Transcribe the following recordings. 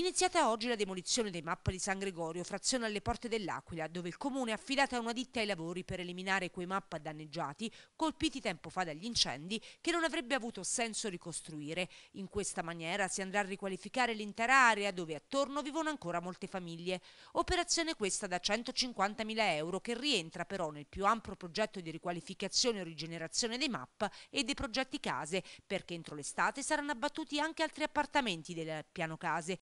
Iniziata oggi la demolizione dei mappa di San Gregorio, frazione alle porte dell'Aquila, dove il comune ha affidato a una ditta i lavori per eliminare quei mappa danneggiati, colpiti tempo fa dagli incendi, che non avrebbe avuto senso ricostruire. In questa maniera si andrà a riqualificare l'intera area dove attorno vivono ancora molte famiglie. Operazione questa da 150.000 euro che rientra però nel più ampio progetto di riqualificazione e rigenerazione dei mappa e dei progetti case, perché entro l'estate saranno abbattuti anche altri appartamenti del piano case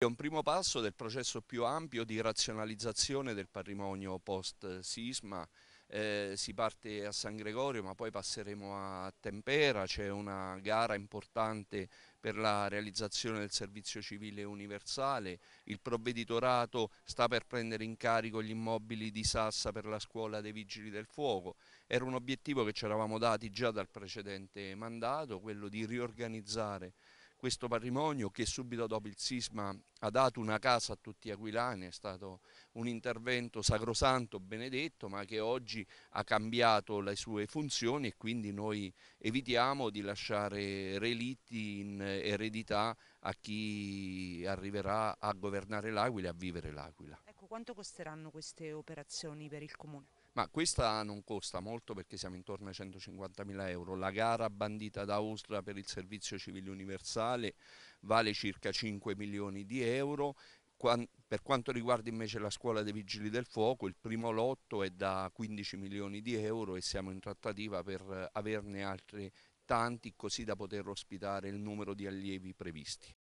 è un primo passo del processo più ampio di razionalizzazione del patrimonio post-sisma. Eh, si parte a San Gregorio ma poi passeremo a Tempera, c'è una gara importante per la realizzazione del servizio civile universale, il provveditorato sta per prendere in carico gli immobili di Sassa per la scuola dei Vigili del Fuoco, era un obiettivo che ci eravamo dati già dal precedente mandato, quello di riorganizzare questo patrimonio che subito dopo il sisma ha dato una casa a tutti gli aquilani, è stato un intervento sacrosanto, benedetto, ma che oggi ha cambiato le sue funzioni e quindi noi evitiamo di lasciare relitti in eredità a chi arriverà a governare l'Aquila e a vivere l'Aquila. Ecco, quanto costeranno queste operazioni per il Comune? ma questa non costa molto perché siamo intorno ai 150.000 euro. La gara bandita da Ustra per il servizio civile universale vale circa 5 milioni di euro. Per quanto riguarda invece la scuola dei vigili del fuoco, il primo lotto è da 15 milioni di euro e siamo in trattativa per averne altri tanti così da poter ospitare il numero di allievi previsti.